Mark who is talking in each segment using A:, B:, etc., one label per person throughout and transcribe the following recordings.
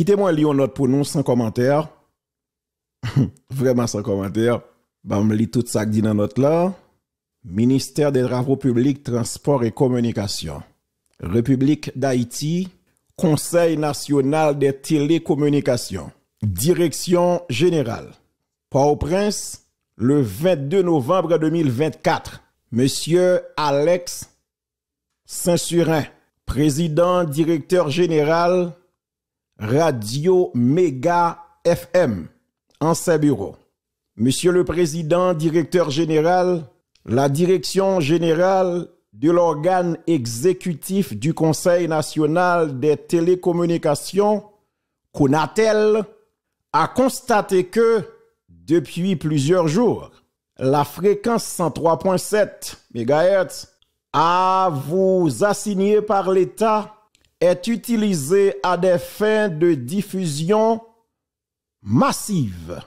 A: Quittez-moi lire notre pour nous sans commentaire. Vraiment sans commentaire. Bah, me tout ça qui dit dans notre là. Ministère des Travaux publics, Transports et Communications. République d'Haïti, Conseil national des télécommunications. Direction générale. Port-au-Prince, le 22 novembre 2024. Monsieur Alex Saint-Surin, président directeur général Radio Mega FM en ses bureau Monsieur le Président, directeur général, la direction générale de l'organe exécutif du Conseil national des télécommunications, CONATEL, a constaté que, depuis plusieurs jours, la fréquence 103.7 MHz a vous assigné par l'État est utilisé à des fins de diffusion massive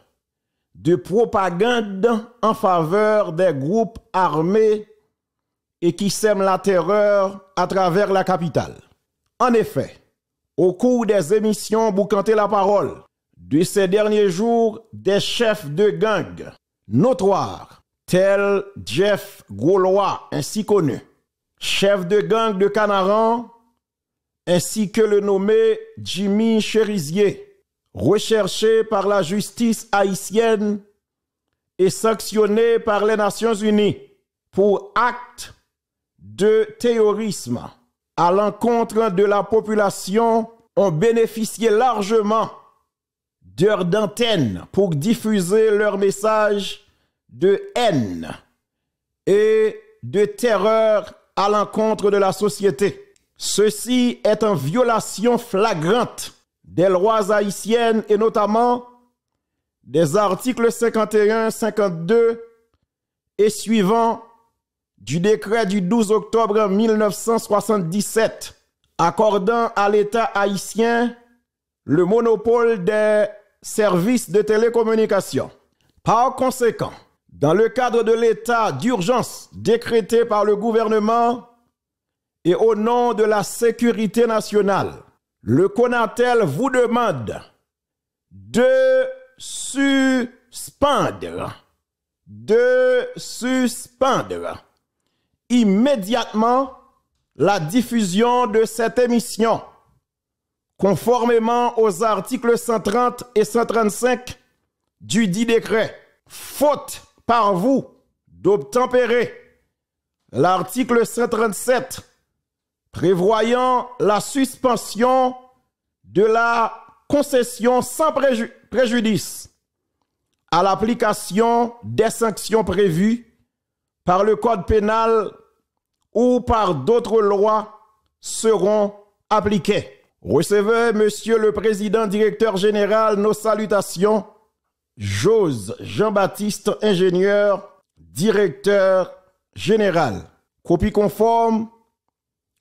A: de propagande en faveur des groupes armés et qui sèment la terreur à travers la capitale. En effet, au cours des émissions Boucanter la parole de ces derniers jours, des chefs de gang notoires tels Jeff Gaulois, ainsi connu, chef de gang de Canaran ainsi que le nommé Jimmy Cherizier, recherché par la justice haïtienne et sanctionné par les Nations Unies pour actes de terrorisme à l'encontre de la population ont bénéficié largement d'heures d'antenne pour diffuser leur message de haine et de terreur à l'encontre de la société. Ceci est en violation flagrante des lois haïtiennes et notamment des articles 51, 52 et suivants du décret du 12 octobre 1977 accordant à l'État haïtien le monopole des services de télécommunication. Par conséquent, dans le cadre de l'état d'urgence décrété par le gouvernement et au nom de la sécurité nationale, le Conatel vous demande de suspendre, de suspendre immédiatement la diffusion de cette émission, conformément aux articles 130 et 135 du dit décret, faute par vous d'obtempérer l'article 137 prévoyant la suspension de la concession sans préjudice à l'application des sanctions prévues par le Code pénal ou par d'autres lois seront appliquées. Recevez, Monsieur le Président Directeur Général, nos salutations. Jose Jean-Baptiste, ingénieur, directeur général. Copie conforme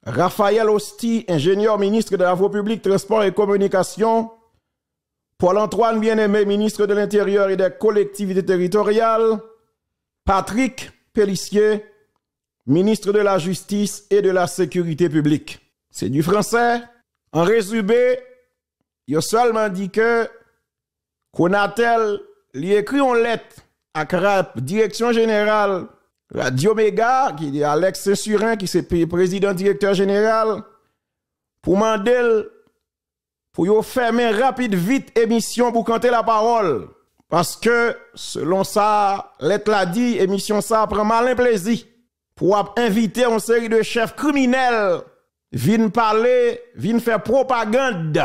A: Raphaël Osti, ingénieur ministre de la voie publique, transport et communication. Paul-Antoine Bien-Aimé, ministre de l'Intérieur et des collectivités territoriales. Patrick Pellissier, ministre de la Justice et de la Sécurité publique. C'est du français. En résumé, il a seulement dit que Konatel lui écrit en lettre à CRAP, Direction générale radio Mega, qui est Alex Surin, qui est président directeur général, pour Mandel, pour fermer rapide, vite émission pour canter la parole. Parce que, selon ça, l'être l'a dit, émission ça prend malin plaisir. Pour inviter une série de chefs criminels, viennent parler, viennent faire propagande,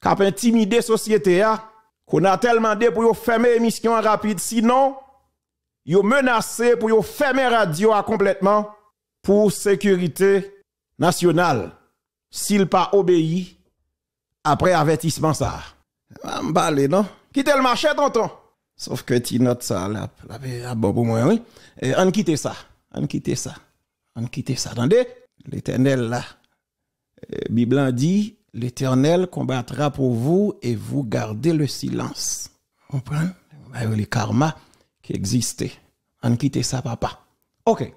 A: cap intimider société, hein, qu'on a tellement demandé pour fermer émission rapide. Sinon, yo menacé pour yo fermer radio à complètement pour sécurité nationale s'il pas obéi après avertissement ça. M'balé non Quittez le marché tonton. Sauf que ti notes ça là là bon pour moi oui. Et on quitte ça. On quitte ça. On quitte ça. Attendez, l'Éternel là euh, Bible dit L'Éternel combattra pour vous et vous gardez le silence. Vous comprenez? Le karma qui existait. en quitte ça, papa. Ok.